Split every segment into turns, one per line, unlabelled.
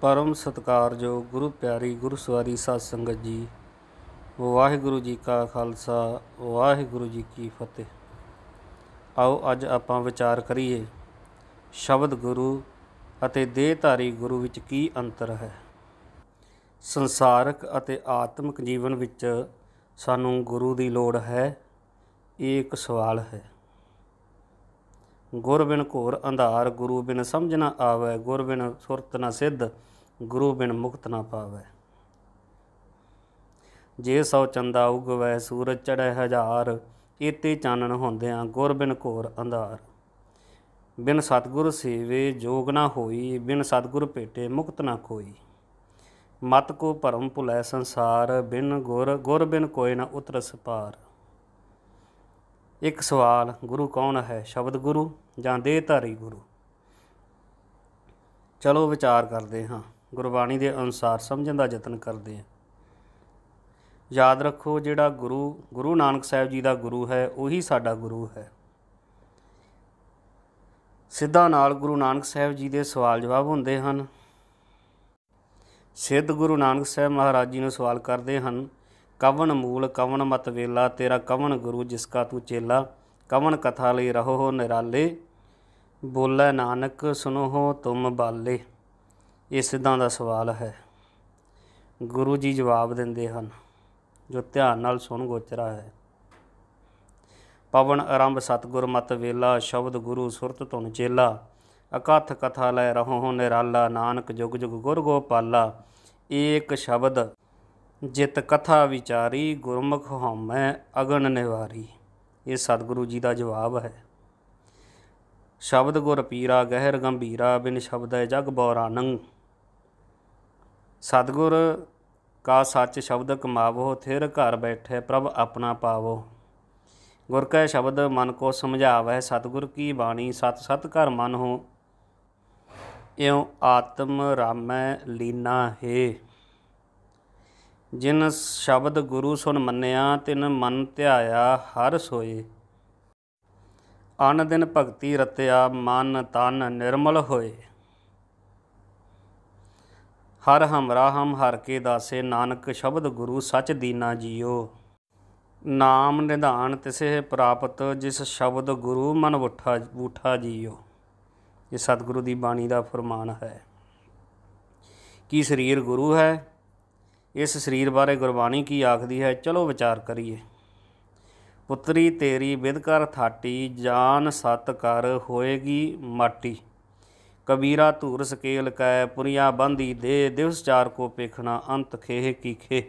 ਪਰਮ ਸਤਕਾਰਯੋਗ ਗੁਰੂ ਪਿਆਰੀ ਗੁਰਸਵਾਰੀ ਸਾਧ ਸੰਗਤ ਜੀ ਵਾਹਿਗੁਰੂ ਜੀ ਕਾ ਖਾਲਸਾ ਵਾਹਿਗੁਰੂ ਜੀ ਕੀ ਫਤਿਹ ਆਓ ਅੱਜ ਆਪਾਂ ਵਿਚਾਰ ਕਰੀਏ ਸ਼ਬਦ ਗੁਰੂ ਅਤੇ ਦੇਹਧਾਰੀ ਗੁਰੂ ਵਿੱਚ ਕੀ ਅੰਤਰ ਹੈ ਸੰਸਾਰਕ ਅਤੇ ਆਤਮਿਕ ਜੀਵਨ ਵਿੱਚ ਸਾਨੂੰ ਗੁਰੂ ਦੀ ਲੋੜ ਹੈ ਇਹ ਇੱਕ ਸਵਾਲ ਹੈ ਗੁਰ ਬਿਨ ਘੋਰ ਅੰਧਾਰ ਗੁਰੂ ਬਿਨ ਸਮਝ ਨਾ ਆਵੇ ਗੁਰ ਬਿਨ ਸੁਰਤ ਨਾ ਸਿੱਧ ਗੁਰੂ ਬਿਨ ਮੁਕਤ ਨਾ ਪਾਵੇ ਜੇ ਸੋ ਚੰਦਾ ਉਗਵੇ ਸੂਰਜ ਚੜੇ ਹਜ਼ਾਰ ਇਤੇ ਚਾਨਣ ਹੁੰਦਿਆਂ ਗੁਰ ਬਿਨ ਘੋਰ ਅੰਧਾਰ ਬਿਨ ਸਤਗੁਰ ਸੇਵੇ ਜੋਗ ਨਾ ਹੋਈ ਬਿਨ ਸਤਗੁਰ ਭੇਟੇ ਮੁਕਤ ਨਾ ਕੋਈ ਮਤ ਕੋ ਭਰਮ ਭੁਲੇ ਸੰਸਾਰ ਬਿਨ ਗੁਰ ਗੁਰ ਬਿਨ ਕੋਈ ਨਾ ਉਤਰਸ ਪਾਰ ਇੱਕ ਸਵਾਲ ਗੁਰੂ ਕੌਣ ਹੈ ਸ਼ਬਦ ਗੁਰੂ ਜਾਂ ਦੇਹਧਾਰੀ ਗੁਰੂ ਚਲੋ ਵਿਚਾਰ ਕਰਦੇ ਹਾਂ ਗੁਰਬਾਣੀ ਦੇ ਅਨੁਸਾਰ ਸਮਝਣ ਦਾ ਯਤਨ ਕਰਦੇ ਹਾਂ ਯਾਦ ਰੱਖੋ ਜਿਹੜਾ ਗੁਰੂ ਗੁਰੂ ਨਾਨਕ ਸਾਹਿਬ ਜੀ ਦਾ ਗੁਰੂ ਹੈ ਉਹੀ ਸਾਡਾ ਗੁਰੂ ਹੈ ਸਿੱਧਾ ਨਾਲ ਗੁਰੂ ਨਾਨਕ ਸਾਹਿਬ ਜੀ ਦੇ ਸਵਾਲ ਜਵਾਬ ਹੁੰਦੇ ਹਨ ਸਿੱਧ ਗੁਰੂ ਨਾਨਕ ਸਾਹਿਬ ਮਹਾਰਾਜ ਜੀ ਨੂੰ ਸਵਾਲ ਕਰਦੇ ਹਨ ਕਵਨ ਮੂਲ ਕਵਨ ਮਤ ਵੇਲਾ ਤੇਰਾ ਕਵਨ ਗੁਰੂ ਜਿਸ ਕਾ ਤੂੰ ਚੇਲਾ ਕਵਨ ਕਥਾ ਲਈ ਰਹੋ ਹੋ ਨਿਰਾਲੇ ਬੋਲੇ ਨਾਨਕ ਸੁਨੋ ਹੋ ਤੁਮ ਬਾਲੇ ਇਹ ਸਿੱਧਾਂ ਦਾ ਸਵਾਲ ਹੈ ਗੁਰੂ ਜੀ ਜਵਾਬ ਦਿੰਦੇ ਹਨ ਜੋ ਧਿਆਨ ਨਾਲ ਸੁਣ ਗੋਚਰਾ ਹੈ ਪਵਨ ਆਰੰਭ ਸਤਗੁਰ ਮਤ ਵੇਲਾ ਸ਼ਬਦ ਗੁਰੂ ਸੁਰਤ ਧੁਨ ਚੇਲਾ ਅਕਥ ਕਥਾ ਲੈ ਰਹੋ ਹੋ ਨਿਰਾਲਾ ਨਾਨਕ ਜੁਗ ਜੁਗ ਗੁਰ ਗੋਪਾਲਾ ਏਕ ਸ਼ਬਦ ਜਿਤ ਕਥਾ ਵਿਚਾਰੀ ਗੁਰਮੁਖ ਹਉਮੈ ਅਗਨ ਨਿਵਾਰੀ ਇਹ ਸਤਿਗੁਰੂ ਜੀ ਦਾ ਜਵਾਬ ਹੈ ਸ਼ਬਦ ਗੁਰ ਪੀਰਾ ਗਹਿਰ ਗੰਭੀਰਾ ਬਿਨ ਸ਼ਬਦ ਹੈ ਜਗ ਬੌਰਾਨੰ ਸਤਿਗੁਰ ਕਾ ਸੱਚ ਸ਼ਬਦ ਕਮਾਵੋ ਥਿਰ ਘਰ ਬੈਠੇ ਪ੍ਰਭ ਆਪਣਾ ਪਾਵੋ ਗੁਰ ਕੈ ਸ਼ਬਦ ਮਨ ਕੋ ਸਮਝਾਵੈ ਸਤਿਗੁਰ ਕੀ ਬਾਣੀ ਸਤ ਸਤ ਘਰ ਮਨ ਹੋ ਇਉ ਆਤਮ ਰਾਮੈ ਲੀਨਾ ਹੈ ਜਿਨ ਸ਼ਬਦ ਗੁਰੂ ਸੁਣ ਮੰਨਿਆ ਤਿਨ ਮਨ ਧਿਆਇਆ ਹਰ ਸੋਏ ਅਨ ਦਿਨ ਭਗਤੀ ਰਤਿਆ ਮਨ ਤਨ ਨਿਰਮਲ ਹੋਏ ਹਰ ਹਮਰਾ ਹਮ ਹਰ ਕੇ ਦਾਸੇ ਨਾਨਕ ਸ਼ਬਦ ਗੁਰੂ ਸਚ ਦੀਨਾ ਜੀਓ ਨਾਮ ਨਿਧਾਨ ਤਿਸੇ ਪ੍ਰਾਪਤ ਜਿਸ ਸ਼ਬਦ ਗੁਰੂ ਮਨ ਉਠਾ ਉਠਾ ਜੀਓ ਇਹ ਸਤਿਗੁਰੂ ਦੀ ਬਾਣੀ ਦਾ ਫਰਮਾਨ ਹੈ ਕੀ ਸਰੀਰ ਗੁਰੂ ਹੈ ਇਸ ਸਰੀਰ ਬਾਰੇ ਗੁਰਬਾਣੀ ਕੀ ਆਖਦੀ ਹੈ ਚਲੋ ਵਿਚਾਰ ਕਰੀਏ ਪੁੱਤਰੀ ਤੇਰੀ ਵਿਦਕਰ ਥਾਟੀ ਜਾਨ ਸਤ ਕਰ ਹੋਏਗੀ ਮਾਟੀ ਕਬੀਰਾ ਧੂਰ ਸਕੇਲ ਕੈ ਪੁਰੀਆ ਬੰਦੀ ਦੇ ਦਿਵਸ ਚਾਰ ਕੋ ਪੇਖਣਾ ਅੰਤ ਖੇਹ ਕੀ ਖੇ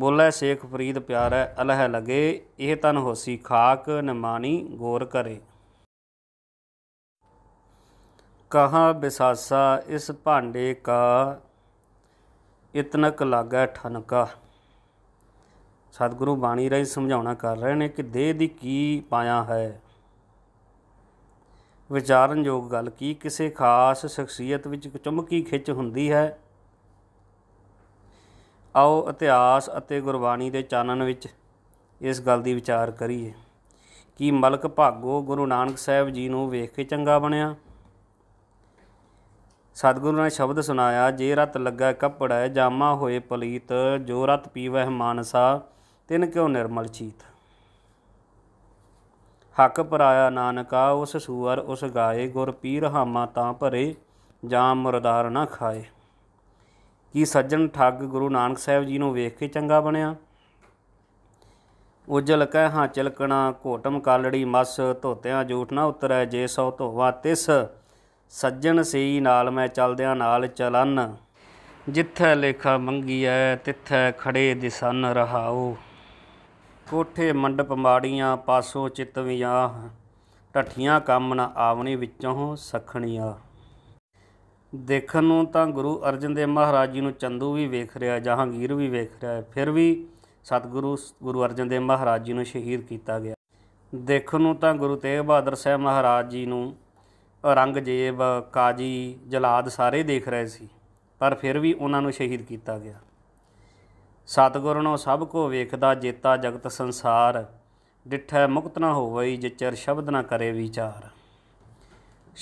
ਬੋਲੇ ਸੇਖ ਫਰੀਦ ਪਿਆਰੈ ਅਲਹ ਲਗੇ ਇਹ ਤਨ ਹੋਸੀ ਖਾਕ ਨਮਾਨੀ ਗੋਰ ਕਰੇ ਕਹਾ ਬਿਸਾਸਾ ਇਸ ਭਾਂਡੇ ਕਾ ਇਤਨਕ ਲਾਗਾ ਠਨਕਾ ਸਤਿਗੁਰੂ ਬਾਣੀ ਰਾਹੀਂ ਸਮਝਾਉਣਾ ਕਰ ਰਹੇ ਨੇ ਕਿ ਦੇਹ ਦੀ ਕੀ ਪਾਇਆ ਹੈ ਵਿਚਾਰਨ ਯੋਗ ਗੱਲ ਕੀ ਕਿਸੇ ਖਾਸ ਸ਼ਖਸੀਅਤ ਵਿੱਚ ਚੁੰਮਕੀ ਖਿੱਚ ਹੁੰਦੀ ਹੈ ਆਓ ਇਤਿਹਾਸ ਅਤੇ ਗੁਰਬਾਣੀ ਦੇ ਚਾਨਣ ਵਿੱਚ ਇਸ ਗੱਲ ਦੀ ਵਿਚਾਰ ਕਰੀਏ ਕੀ ਮਲਕ ਭਾਗੋ ਗੁਰੂ ਨਾਨਕ ਸਾਹਿਬ ਜੀ ਨੂੰ ਵੇਖ ਕੇ ਚੰਗਾ ਬਣਿਆ ਸਤਿਗੁਰੂ ਨੇ ਸ਼ਬਦ ਸੁਣਾਇਆ ਜੇ ਰਤ ਲੱਗਾ ਕੱਪੜਾ ਜਾਮਾ ਹੋਏ ਪਲੀਤ ਜੋ ਰਤ ਪੀਵਹਿ ਮਾਨਸਾ ਤਿਨ ਕਿਉ ਨਿਰਮਲ ਚੀਤ ਹੱਕ ਪਰਾਇਆ ਨਾਨਕਾ ਉਸ ਸੂਰ ਉਸ ਗਾਏ ਗੁਰ ਪੀਰ ਹਾਮਾ ਤਾਂ ਭਰੇ ਜਾਂ ਮੁਰਦਾਰ ਨਾ ਖਾਏ ਕੀ ਸੱਜਣ ਠੱਗ ਗੁਰੂ ਨਾਨਕ ਸਾਹਿਬ ਜੀ ਨੂੰ ਵੇਖ ਕੇ ਚੰਗਾ ਬਣਿਆ ਉਜਲ ਕਹਿ ਹਾਂ ਚਿਲਕਣਾ ਘੋਟਮ ਕਾਲੜੀ ਮਸ ਧੋਤਿਆਂ ਜੂਠ ਨਾ ਉਤਰੈ ਜੇ ਸੋ ਧੋਵਾ ਤਿਸ ਸੱਜਣ ਸਈ ਨਾਲ ਮੈਂ ਚਲਦਿਆਂ ਨਾਲ ਚਲਨ ਜਿੱਥੈ ਲੇਖਾ ਮੰਗੀਐ ਤਿੱਥੈ ਖੜੇ ਦਿਸਨ ਰਹਾਉ ਕੋਠੇ ਮੰਡਪ ਮਾੜੀਆਂ ਪਾਸੋਂ ਚਿਤਵੀਆਂ ਟਠੀਆਂ ਕੰਮ ਨਾ ਆਵਣੀ ਵਿੱਚੋਂ ਸਖਣੀਆਂ ਦੇਖਣ ਨੂੰ ਤਾਂ ਗੁਰੂ ਅਰਜਨ ਦੇਵ ਮਹਾਰਾਜ ਜੀ ਨੂੰ ਚੰਦੂ ਵੀ ਵੇਖ ਰਿਹਾ ਜਹਾਂਗੀਰ ਵੀ ਵੇਖ ਰਿਹਾ ਫਿਰ ਵੀ ਸਤਿਗੁਰੂ ਗੁਰੂ ਅਰਜਨ ਦੇਵ ਮਹਾਰਾਜ ਜੀ ਨੂੰ ਸ਼ਹੀਦ ਕੀਤਾ ਗਿਆ ਦੇਖਣ ਨੂੰ ਤਾਂ ਗੁਰੂ ਤੇਗ ਬਹਾਦਰ ਸਾਹਿਬ ਮਹਾਰਾਜ ਜੀ ਨੂੰ ਔਰੰਗਜ਼ੇਬ ਕਾਜੀ ਜਲਾਦ ਸਾਰੇ ਦੇਖ ਰਹੇ ਸੀ ਪਰ ਫਿਰ ਵੀ ਉਹਨਾਂ ਨੂੰ ਸ਼ਹੀਦ ਕੀਤਾ ਗਿਆ ਨੂੰ ਸਭ ਕੋ ਵੇਖਦਾ ਜੇਤਾ ਜਗਤ ਸੰਸਾਰ ਡਿਠੈ ਮੁਕਤ ਨਾ ਹੋਵਈ ਜਿਚਰ ਸ਼ਬਦ ਨਾ ਕਰੇ ਵਿਚਾਰ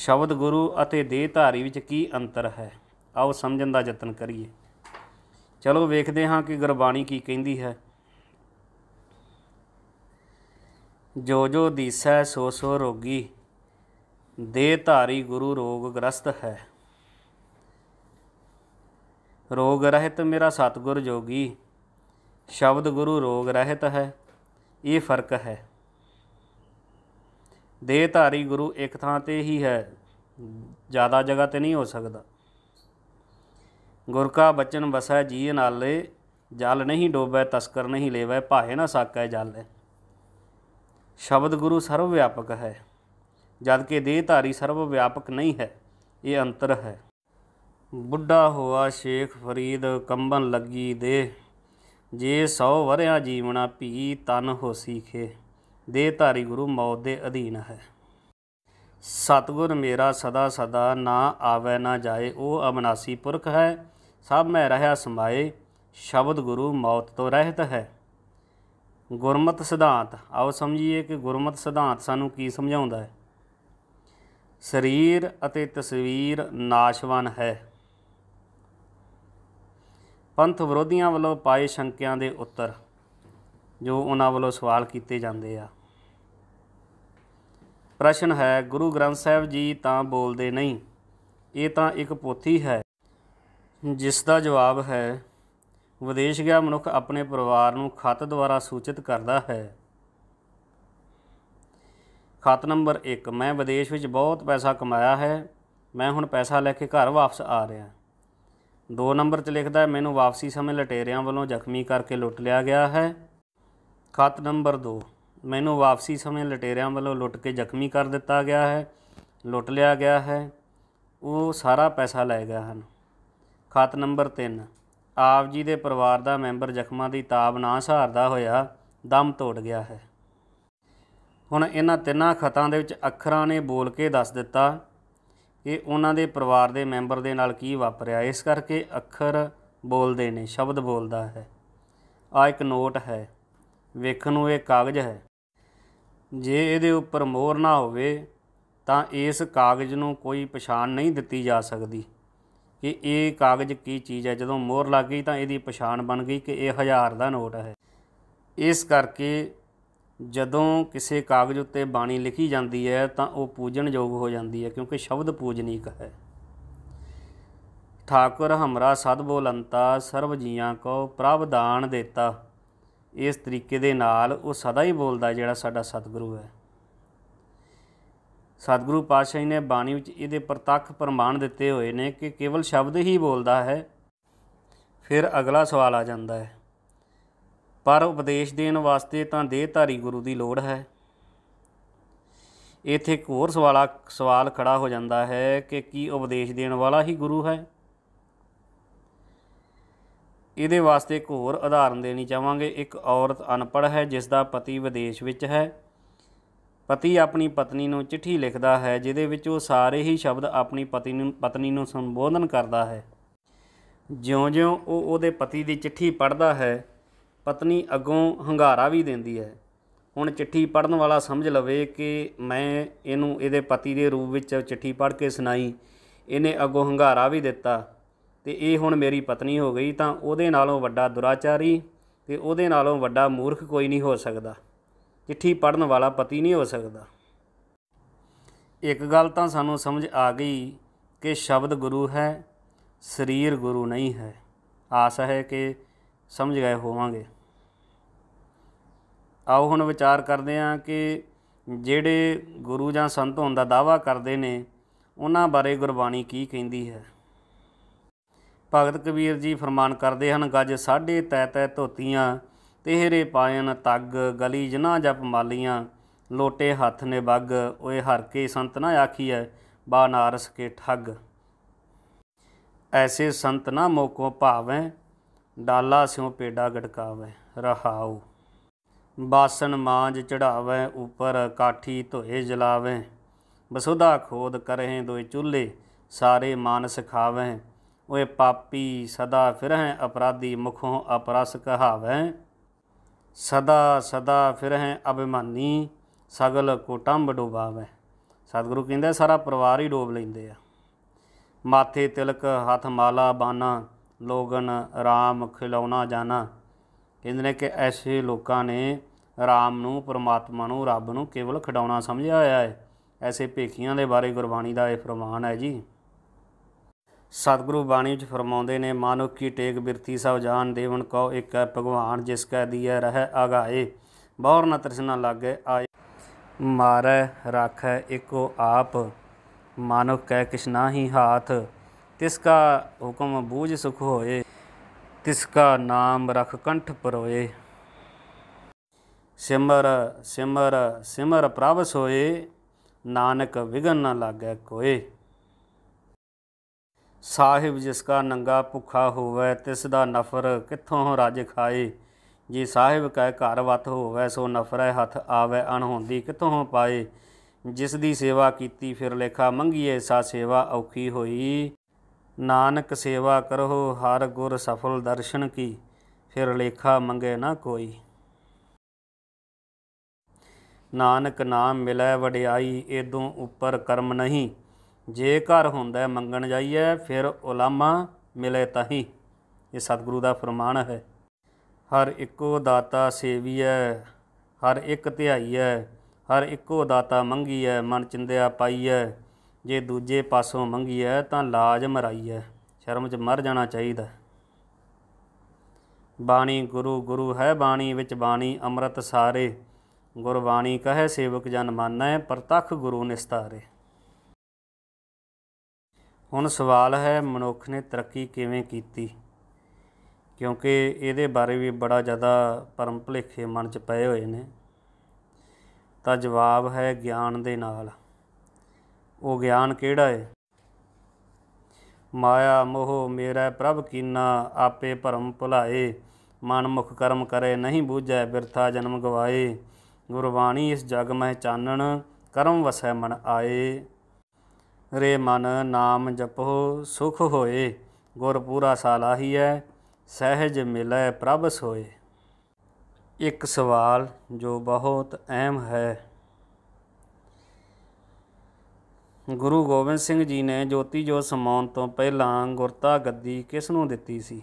ਸ਼ਬਦ ਗੁਰੂ ਅਤੇ ਦੇਹ ਧਾਰੀ ਵਿੱਚ ਕੀ ਅੰਤਰ ਹੈ ਆਓ ਸਮਝਣ ਦਾ ਯਤਨ ਕਰੀਏ ਚਲੋ ਵੇਖਦੇ ਹਾਂ ਕਿ ਗੁਰਬਾਣੀ ਕੀ ਕਹਿੰਦੀ ਹੈ ਜੋ ਜੋ ਦੀਸੈ ਸੋ ਸੋ ਰੋਗੀ ਦੇ ਧਾਰੀ ਗੁਰੂ ਰੋਗ ਗ੍ਰਸਤ ਹੈ ਰੋਗ ਰਹਿਤ ਮੇਰਾ ਸਤਗੁਰ ਜੋਗੀ ਸ਼ਬਦ ਗੁਰੂ ਰੋਗ ਰਹਿਤ ਹੈ ਇਹ ਫਰਕ ਹੈ ਦੇ ਧਾਰੀ ਗੁਰੂ ਇੱਕ ਥਾਂ ਤੇ ਹੀ ਹੈ ਜ਼ਿਆਦਾ ਜਗ੍ਹਾ ਤੇ ਨਹੀਂ ਹੋ ਸਕਦਾ ਗੁਰ ਕਾ ਬਚਨ ਵਸੈ ਜੀ ਨਾਲੇ ਜਲ ਨਹੀਂ ਡੋਬੈ ਤਸਕਰ ਨਹੀਂ ਲੇਵੈ ਭਾਏ ਨਾ ਸਾਕੈ ਜਲ ਸ਼ਬਦ ਗੁਰੂ ਸਰਵ ਵਿਆਪਕ ਹੈ ਜਦ ਕਿ ਦੇਹਧਾਰੀ ਸਰਵ ਵਿਆਪਕ ਨਹੀਂ ਹੈ ਇਹ ਅੰਤਰ ਹੈ ਬੁੱਢਾ ਹੋਆ ਸ਼ੇਖ ਫਰੀਦ ਕੰਬਨ ਲੱਗੀ ਦੇ ਜੇ 100 ਵਰਿਆਂ ਜੀਵਣਾ ਭੀ ਤਨ ਹੋਸੀ ਖੇ ਦੇਹਧਾਰੀ ਗੁਰੂ ਮੌਤ ਦੇ ਅਧੀਨ ਹੈ ਸਤਗੁਰ ਮੇਰਾ ਸਦਾ ਸਦਾ ਨਾ ਆਵੇ ਨਾ ਜਾਏ ਉਹ ਅਮਨਾਸੀ ਪੁਰਖ ਹੈ ਸਭ ਮੈਂ ਰਹਾ ਸਮਾਏ ਸ਼ਬਦ ਗੁਰੂ ਮੌਤ ਤੋਂ ਰਹਿਤ ਹੈ ਗੁਰਮਤ ਸਿਧਾਂਤ ਆਓ ਸਮਝੀਏ ਕਿ ਗੁਰਮਤ ਸਿਧਾਂਤ ਸਾਨੂੰ ਕੀ ਸਮਝਾਉਂਦਾ ਹੈ ਸਰੀਰ ਅਤੇ ਤਸਵੀਰ ਨਾਸ਼ਵਾਨ ਹੈ ਪੰਥ ਵਿਰੋਧੀਆਂ ਵੱਲੋਂ ਪਾਏ ਸ਼ੰਕਿਆਂ ਦੇ ਉੱਤਰ ਜੋ ਉਹਨਾਂ ਵੱਲੋਂ ਸਵਾਲ ਕੀਤੇ ਜਾਂਦੇ ਆ ਪ੍ਰਸ਼ਨ ਹੈ ਗੁਰੂ ਗ੍ਰੰਥ ਸਾਹਿਬ ਜੀ ਤਾਂ ਬੋਲਦੇ ਨਹੀਂ ਇਹ ਤਾਂ ਇੱਕ ਪੋਥੀ ਹੈ ਜਿਸ ਦਾ ਜਵਾਬ ਹੈ ਵਿਦੇਸ਼ ਗਿਆ ਮਨੁੱਖ ਆਪਣੇ ਪਰਿਵਾਰ ਨੂੰ ਖਤ ਦੁਆਰਾ ਸੂਚਿਤ ਕਰਦਾ ਹੈ ਖਤ ਨੰਬਰ 1 ਮੈਂ ਵਿਦੇਸ਼ ਵਿੱਚ ਬਹੁਤ ਪੈਸਾ ਕਮਾਇਆ ਹੈ ਮੈਂ ਹੁਣ ਪੈਸਾ ਲੈ ਕੇ ਘਰ ਵਾਪਸ ਆ ਰਿਹਾ ਦੋ ਨੰਬਰ ਤੇ ਲਿਖਦਾ ਮੈਨੂੰ ਵਾਪਸੀ ਸਮੇਂ ਲਟੇਰਿਆਂ ਵੱਲੋਂ ਜ਼ਖਮੀ ਕਰਕੇ ਲੁੱਟ ਲਿਆ ਗਿਆ ਹੈ ਖਤ ਨੰਬਰ 2 ਮੈਨੂੰ ਵਾਪਸੀ ਸਮੇਂ ਲਟੇਰਿਆਂ ਵੱਲੋਂ ਲੁੱਟ ਕੇ ਜ਼ਖਮੀ ਕਰ ਦਿੱਤਾ ਗਿਆ ਹੈ ਲੁੱਟ ਲਿਆ ਗਿਆ ਹੈ ਉਹ ਸਾਰਾ ਪੈਸਾ ਲੈ ਗਿਆ ਹਨ ਖਤ ਨੰਬਰ 3 ਆਪ ਜੀ ਦੇ ਪਰਿਵਾਰ ਦਾ ਮੈਂਬਰ ਜ਼ਖਮਾਂ ਦੀ ਤਾਬ ਨਾ ਸਹਾਰਦਾ ਹੋਇਆ ਦਮ ਤੋੜ ਗਿਆ ਹੈ ਹੁਣ ਇਹਨਾਂ ਤਿੰਨਾਂ ਖਤਾਂ ਦੇ ਵਿੱਚ ਅੱਖਰਾਂ ਨੇ ਬੋਲ ਕੇ ਦੱਸ ਦਿੱਤਾ ਕਿ ਉਹਨਾਂ ਦੇ ਪਰਿਵਾਰ ਦੇ ਮੈਂਬਰ ਦੇ ਨਾਲ ਕੀ ਵਾਪਰਿਆ ਇਸ ਕਰਕੇ ਅੱਖਰ ਬੋਲਦੇ ਨੇ ਸ਼ਬਦ ਬੋਲਦਾ ਹੈ ਆ ਇੱਕ ਨੋਟ ਹੈ ਵੇਖਣ ਨੂੰ ਇਹ ਕਾਗਜ਼ ਹੈ ਜੇ ਇਹਦੇ ਉੱਪਰ ਮੋਹਰ ਨਾ ਹੋਵੇ ਤਾਂ ਇਸ ਕਾਗਜ਼ ਨੂੰ ਕੋਈ ਪਛਾਣ ਨਹੀਂ ਦਿੱਤੀ ਜਾ ਸਕਦੀ ਕਿ ਇਹ ਕਾਗਜ਼ ਕੀ ਚੀਜ਼ ਹੈ ਜਦੋਂ ਮੋਹਰ ਲੱਗ ਗਈ ਤਾਂ ਇਹਦੀ ਪਛਾਣ ਬਣ ਗਈ ਕਿ ਇਹ ਹਜ਼ਾਰ ਦਾ ਨੋਟ ਹੈ ਇਸ ਕਰਕੇ ਜਦੋਂ ਕਿਸੇ ਕਾਗਜ਼ ਉੱਤੇ ਬਾਣੀ ਲਿਖੀ ਜਾਂਦੀ ਹੈ ਤਾਂ ਉਹ ਪੂਜਣਯੋਗ ਹੋ ਜਾਂਦੀ ਹੈ ਕਿਉਂਕਿ ਸ਼ਬਦ ਪੂਜਨੀਕ ਹੈ ਠਾਕੁਰ ਹਮਰਾ ਸਦ ਬੋਲੰਤਾ ਸਰਬ ਜੀਆਂ ਕੋ ਪ੍ਰਭ ਦਾਨ ਦੇਤਾ ਇਸ ਤਰੀਕੇ ਦੇ ਨਾਲ ਉਹ ਸਦਾ ਹੀ ਬੋਲਦਾ ਜਿਹੜਾ ਸਾਡਾ ਸਤਿਗੁਰੂ ਹੈ ਸਤਿਗੁਰੂ ਪਾਤਸ਼ਾਹ ਨੇ ਬਾਣੀ ਵਿੱਚ ਇਹਦੇ ਪ੍ਰਤੱਖ ਪ੍ਰਮਾਣ ਦਿੱਤੇ ਹੋਏ ਨੇ ਕਿ ਕੇਵਲ ਸ਼ਬਦ ਹੀ ਬੋਲਦਾ ਹੈ ਫਿਰ ਅਗਲਾ ਸਵਾਲ ਆ ਜਾਂਦਾ ਹੈ ਪਰ ਉਪਦੇਸ਼ ਦੇਣ ਵਾਸਤੇ ਤਾਂ ਦੇਹਧਾਰੀ ਗੁਰੂ ਦੀ ਲੋੜ ਹੈ ਇੱਥੇ ਇੱਕ ਹੋਰ ਸਵਾਲਾ ਸਵਾਲ ਖੜਾ ਹੋ ਜਾਂਦਾ ਹੈ ਕਿ ਕੀ ਉਪਦੇਸ਼ ਦੇਣ ਵਾਲਾ ਹੀ ਗੁਰੂ ਹੈ ਇਹਦੇ ਵਾਸਤੇ ਇੱਕ ਹੋਰ ਉਦਾਹਰਨ ਦੇਣੀ ਚਾਹਾਂਗੇ ਇੱਕ ਔਰਤ ਅਨਪੜ ਹੈ ਜਿਸ ਦਾ ਪਤੀ ਵਿਦੇਸ਼ ਵਿੱਚ ਹੈ ਪਤੀ ਆਪਣੀ ਪਤਨੀ ਨੂੰ ਚਿੱਠੀ ਲਿਖਦਾ ਹੈ ਜਿਹਦੇ ਵਿੱਚ ਉਹ ਸਾਰੇ ਹੀ ਸ਼ਬਦ ਆਪਣੀ ਪਤਨੀ ਨੂੰ ਪਤਨੀ ਨੂੰ ਸੰਬੋਧਨ ਕਰਦਾ ਹੈ ਜਿਉਂ-ਜਿਉਂ ਉਹ ਉਹਦੇ ਪਤੀ ਦੀ ਚਿੱਠੀ ਪੜ੍ਹਦਾ ਹੈ ਪਤਨੀ ਅੱਗੋਂ ਹੰਗਾਰਾ ਵੀ ਦਿੰਦੀ ਹੈ ਹੁਣ ਚਿੱਠੀ ਪੜਨ ਵਾਲਾ ਸਮਝ ਲਵੇ ਕਿ ਮੈਂ ਇਹਨੂੰ ਇਹਦੇ ਪਤੀ ਦੇ ਰੂਪ ਵਿੱਚ ਚਿੱਠੀ ਪੜ ਕੇ ਸੁਣਾਈ ਇਹਨੇ ਅੱਗੋਂ ਹੰਗਾਰਾ ਵੀ ਦਿੱਤਾ ਤੇ ਇਹ ਹੁਣ ਮੇਰੀ ਪਤਨੀ ਹੋ ਗਈ ਤਾਂ ਉਹਦੇ ਨਾਲੋਂ ਵੱਡਾ ਦੁਰਾਚਾਰੀ ਤੇ ਉਹਦੇ ਨਾਲੋਂ ਵੱਡਾ ਮੂਰਖ ਕੋਈ ਨਹੀਂ ਹੋ ਸਕਦਾ ਚਿੱਠੀ ਪੜਨ ਵਾਲਾ ਪਤੀ ਨਹੀਂ ਹੋ ਸਕਦਾ ਇੱਕ ਗੱਲ ਤਾਂ ਸਾਨੂੰ ਸਮਝ ਆ ਗਈ ਕਿ ਸ਼ਬਦ ਗੁਰੂ ਹੈ ਸਰੀਰ ਗੁਰੂ ਨਹੀਂ ਹੈ ਆਸ ਹੈ ਕਿ ਸਮਝ ਗਏ ਹੋਵਾਂਗੇ ਆਓ ਹੁਣ ਵਿਚਾਰ ਕਰਦੇ ਹਾਂ ਕਿ ਜਿਹੜੇ ਗੁਰੂ ਜਾਂ ਸੰਤ ਹੋਣ ਦਾ ਦਾਵਾ ਕਰਦੇ ਨੇ ਉਹਨਾਂ ਬਾਰੇ ਗੁਰਬਾਣੀ ਕੀ ਕਹਿੰਦੀ ਹੈ ਭਗਤ ਕਬੀਰ ਜੀ ਫਰਮਾਨ ਕਰਦੇ ਹਨ ਗੱਜ ਸਾਢੇ ਤੈ ਤੈ ਧੋਤੀਆਂ ਤੇਰੇ ਪਾਇਨ ਤੱਗ ਗਲੀ ਜਨਾ ਜਪ ਮਾਲੀਆਂ ਲੋਟੇ ਹੱਥ ਨੇ ਬੱਗ ਓਏ ਹਰ ਕੇ ਸੰਤ ਨਾ ਆਖੀਐ ਬਾ ਨਾਰਸ ਕੇ ਠੱਗ ਐਸੇ ਸੰਤ ਨਾ ਮੋਕੋ ਭਾਵੇਂ ਡਾਲਾ ਸਿਉ ਪੇਡਾ ਗੜਕਾਵੇ ਰਹਾਉ ਬਾਸਨ ਮਾਂਜ ਚੜਾਵੇ ਉਪਰ ਕਾਠੀ ਧੋਏ ਜਲਾਵੇ ਬਸੁਧਾ ਖੋਦ ਕਰਹਿ ਦੋਇ ਚੁੱਲੇ ਸਾਰੇ ਮਾਨ ਖਾਵੇ ਓਏ ਪਾਪੀ ਸਦਾ ਫਿਰਹਿ ਅਪਰਾਧੀ ਮੁਖੋਂ ਅਪਰਸ ਕਹਾਵੇ ਸਦਾ ਸਦਾ ਫਿਰਹਿ ਅਭਿਮਾਨੀ ਸਗਲ ਕੋਟੰਬ ਡੋਬਾਵੇ ਸਤਿਗੁਰੂ ਕਹਿੰਦਾ ਸਾਰਾ ਪਰਿਵਾਰ ਹੀ ਡੋਬ ਲੈਂਦੇ ਆ ਮਾਥੇ ਤਿਲਕ ਹੱਥ ਮਾਲਾ ਬਾਨਾ ਲੋਗਨ ਰਾਮ ਖਿਲਾਉਣਾ ਜਾਣਾ ਕਹਿੰਦੇ ਨੇ ਕਿ ਐਸੇ ਲੋਕਾਂ ਨੇ ਰਾਮ ਨੂੰ ਪਰਮਾਤਮਾ ਨੂੰ ਰੱਬ ਨੂੰ ਕੇਵਲ ਖਿਡਾਉਣਾ ਸਮਝਿਆ ਹੋਇਆ ਹੈ ਐਸੇ ਭੇਖੀਆਂ ਦੇ ਬਾਰੇ ਗੁਰਬਾਣੀ ਦਾ ਇਹ ਫਰਮਾਨ ਹੈ ਜੀ ਸਤਿਗੁਰੂ ਬਾਣੀ ਵਿੱਚ ਫਰਮਾਉਂਦੇ ਨੇ ਮਾਨੁਖ ਕੀ ਟੇਕ ਬਿਰਤੀ ਸਭ ਜਾਨ ਦੇਵਨ ਕਉ ਇੱਕ ਹੈ ਭਗਵਾਨ ਜਿਸ ਕੈ ਦੀਐ ਰਹਿ ਅਗਾਏ ਬਹੁਰ ਨ ਤ੍ਰਿਸ਼ਨਾ ਲਾਗੇ ਆਏ ਮਾਰੈ ਰਾਖੈ ਇੱਕੋ ਆਪ ਮਾਨੁਖ ਕੈ ਕਿਛ ਨਾਹੀ ਹਾਥ ਤਿਸ ਕਾ ਹੁਕਮ ਬੂਝ ਸੁਖ ਹੋਏ ਤਿਸ ਕਾ ਨਾਮ ਰਖ ਕੰਠ ਪਰੋਏ ਸਿਮਰ ਸਿਮਰ ਸਿਮਰ ਪ੍ਰਭ ਸੋਏ ਨਾਨਕ ਵਿਗਨ ਨਾ ਲਾਗੈ ਕੋਏ ਸਾਹਿਬ ਜਿਸ ਕਾ ਨੰਗਾ ਭੁੱਖਾ ਹੋਵੇ ਤਿਸ ਦਾ ਨਫਰ ਕਿੱਥੋਂ ਰਜ ਖਾਏ ਜੇ ਸਾਹਿਬ ਕਾ ਘਰ ਵਤ ਹੋਵੇ ਸੋ ਨਫਰੇ ਹੱਥ ਆਵੇ ਅਣਹੋਂਦੀ ਕਿੱਥੋਂ ਪਾਏ ਜਿਸ ਦੀ ਸੇਵਾ ਕੀਤੀ ਫਿਰ ਲੇਖਾ ਮੰਗੀਏ ਸਾ ਸੇਵਾ ਔਖੀ ਹੋਈ ਨਾਨਕ ਸੇਵਾ ਕਰਹੁ ਹਰ ਗੁਰ ਸਫਲ ਦਰਸ਼ਨ ਕੀ ਫਿਰ ਲੇਖਾ ਮੰਗੇ ਨਾ ਕੋਈ ਨਾਨਕ ਨਾਮ ਮਿਲੈ ਵਡਿਆਈ ਏਦੋਂ ਉੱਪਰ ਕਰਮ ਨਹੀਂ ਜੇ ਘਰ ਹੁੰਦਾ ਮੰਗਣ ਜਾਈਏ ਫਿਰ ਉਲਾਮਾ ਮਿਲੇ ਤਹੀਂ ਇਹ ਸਤਿਗੁਰੂ ਦਾ ਫਰਮਾਨ ਹੈ ਹਰ ਇੱਕੋ ਦਾਤਾ ਸੇਵੀਐ ਹਰ ਇੱਕ ਧਿਆਈਐ ਹਰ ਇੱਕੋ ਦਾਤਾ ਮੰਗੀਐ ਮਨ ਚਿੰਦਿਆ ਪਾਈਐ ਜੇ ਦੂਜੇ ਪਾਸੋਂ ਮੰਗੀ ਹੈ ਤਾਂ ਲਾਜ ਮਰਾਈ ਹੈ ਸ਼ਰਮ 'ਚ ਮਰ ਜਾਣਾ ਚਾਹੀਦਾ ਬਾਣੀ ਗੁਰੂ ਗੁਰੂ ਹੈ ਬਾਣੀ ਵਿੱਚ ਬਾਣੀ ਅੰਮ੍ਰਿਤ ਸਾਰੇ ਗੁਰਬਾਣੀ ਕਹੇ ਸੇਵਕ ਜਨ ਮਾਨੈ ਪ੍ਰਤੱਖ ਗੁਰੂ ਨਿਸਤਾਰੇ ਹੁਣ ਸਵਾਲ ਹੈ ਮਨੁੱਖ ਨੇ ਤਰੱਕੀ ਕਿਵੇਂ ਕੀਤੀ ਕਿਉਂਕਿ ਇਹਦੇ ਬਾਰੇ ਵੀ ਬੜਾ ਜ਼ਿਆਦਾ ਪਰਮ ਭਲੇਖੇ ਮਨ 'ਚ ਪਏ ਹੋਏ ਨੇ ਤਾਂ ਜਵਾਬ ਹੈ ਗਿਆਨ ਦੇ ਨਾਲ ਉਹ ਗਿਆਨ ਕਿਹੜਾ ਹੈ ਮਾਇਆ ਮੋਹ ਮੇਰਾ ਪ੍ਰਭ ਕੀਨਾ ਆਪੇ ਭਰਮ ਭੁਲਾਏ ਮਨ ਮੁਖ ਕਰਮ ਕਰੇ ਨਹੀਂ ਬੂਝੈ ਬਿਰਥਾ ਜਨਮ ਗਵਾਏ ਗੁਰਬਾਣੀ ਇਸ ਜਗ ਮਹਿ ਚਾਨਣ ਕਰਮ ਵਸੈ ਮਨ ਆਏ ਰੇ ਮਨ ਨਾਮ ਜਪੋ ਸੁਖ ਹੋਏ ਗੁਰ ਪੂਰਾ ਹੈ ਸਹਿਜ ਮਿਲੈ ਪ੍ਰਭ ਸੋਏ ਇੱਕ ਸਵਾਲ ਜੋ ਬਹੁਤ ਅਹਿਮ ਹੈ ਗੁਰੂ ਗੋਬਿੰਦ ਸਿੰਘ ਜੀ ਨੇ ਜੋਤੀ ਜੋਤ ਸਮਾਉਣ ਤੋਂ ਪਹਿਲਾਂ ਗੁਰਤਾ ਗੱਦੀ ਕਿਸ ਨੂੰ ਦਿੱਤੀ ਸੀ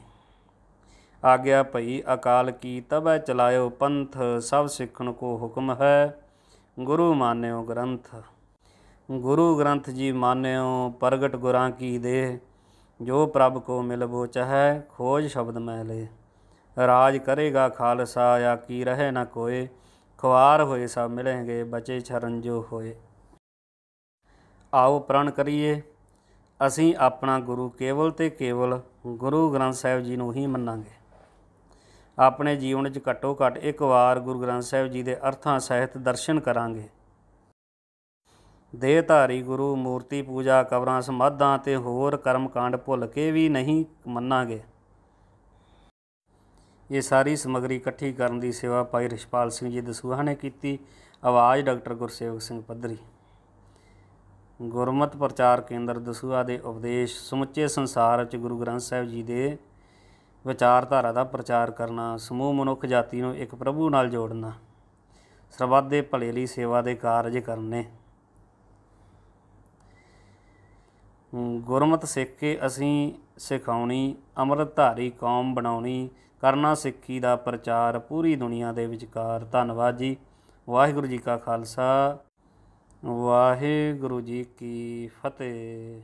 ਆਗਿਆ ਭਈ ਅਕਾਲ ਕੀ ਤਬੈ ਚਲਾਇਓ ਪੰਥ ਸਭ ਸਿੱਖਣ ਕੋ ਹੁਕਮ ਹੈ ਗੁਰੂ ਮਾਨਿਓ ਗ੍ਰੰਥ ਗੁਰੂ ਗ੍ਰੰਥ ਜੀ ਮਾਨਿਓ ਪ੍ਰਗਟ ਗੁਰਾਂ ਕੀ ਦੇ ਜੋ ਪ੍ਰਭ ਕੋ ਮਿਲਬੋ ਚਹੈ ਖੋਜ ਸ਼ਬਦ ਮੈ ਲੈ ਰਾਜ ਕਰੇਗਾ ਖਾਲਸਾ ਆ ਕੀ ਰਹੇ ਨਾ ਕੋਏ ਖਵਾਰ ਹੋਏ ਸਭ ਮਿਲਣਗੇ ਬਚੇ ਛਰਨ ਜੋ ਹੋਏ ਆਓ ਪ੍ਰਣ ਕਰੀਏ ਅਸੀਂ ਆਪਣਾ ਗੁਰੂ ਕੇਵਲ ਤੇ ਕੇਵਲ ਗੁਰੂ ਗ੍ਰੰਥ ਸਾਹਿਬ ਜੀ ਨੂੰ ਹੀ ਮੰਨਾਂਗੇ ਆਪਣੇ ਜੀਵਨ ਵਿੱਚ ਘੱਟੋ ਘੱਟ ਇੱਕ ਵਾਰ ਗੁਰੂ ਗ੍ਰੰਥ ਸਾਹਿਬ ਜੀ ਦੇ ਅਰਥਾਂ ਸਹਿਤ ਦਰਸ਼ਨ ਕਰਾਂਗੇ ਧਾਰੀ ਗੁਰੂ ਮੂਰਤੀ ਪੂਜਾ ਕਬਰਾਂ ਸਮਾਧਾਂ ਤੇ ਹੋਰ ਕਰਮਕਾਂਡ ਭੁੱਲ ਕੇ ਵੀ ਨਹੀਂ ਮੰਨਾਂਗੇ ਇਹ ਸਾਰੀ ਸਮਗਰੀ ਇਕੱਠੀ ਕਰਨ ਦੀ ਸੇਵਾ ਭਾਈ ਰਿਸ਼ਪਾਲ ਸਿੰਘ ਜੀ ਦਸੂਹਾ ਨੇ ਕੀਤੀ ਆਵਾਜ਼ ਡਾਕਟਰ ਗੁਰਸੇਵਕ ਸਿੰਘ ਪੱਧਰੀ ਗੁਰਮਤ ਪ੍ਰਚਾਰ ਕੇਂਦਰ ਦਸੂਆ ਦੇ ਉਪਦੇਸ਼ ਸਮੁੱਚੇ ਸੰਸਾਰ ਵਿੱਚ ਗੁਰੂ ਗ੍ਰੰਥ ਸਾਹਿਬ ਜੀ ਦੇ ਵਿਚਾਰਧਾਰਾ ਦਾ ਪ੍ਰਚਾਰ ਕਰਨਾ ਸਮੂਹ ਮਨੁੱਖ ਜਾਤੀ ਨੂੰ ਇੱਕ ਪ੍ਰਭੂ ਨਾਲ ਜੋੜਨਾ ਸਰਬੱਤ ਦੇ ਭਲੇ ਲਈ ਸੇਵਾ ਦੇ ਕਾਰਜ ਕਰਨੇ ਗੁਰਮਤ ਸਿੱਖ ਕੇ ਅਸੀਂ ਸਿਖਾਉਣੀ ਅੰਮ੍ਰਿਤਧਾਰੀ ਕੌਮ ਬਣਾਉਣੀ ਕਰਨਾ ਸਿੱਖੀ ਦਾ ਪ੍ਰਚਾਰ ਪੂਰੀ ਦੁਨੀਆ ਦੇ ਵਿਚਕਾਰ ਧੰਨਵਾਦ ਜੀ ਵਾਹਿਗੁਰੂ ਜੀ ਕਾ ਖਾਲਸਾ ਵਾਹਿਗੁਰੂ ਜੀ ਕੀ ਫਤਿਹ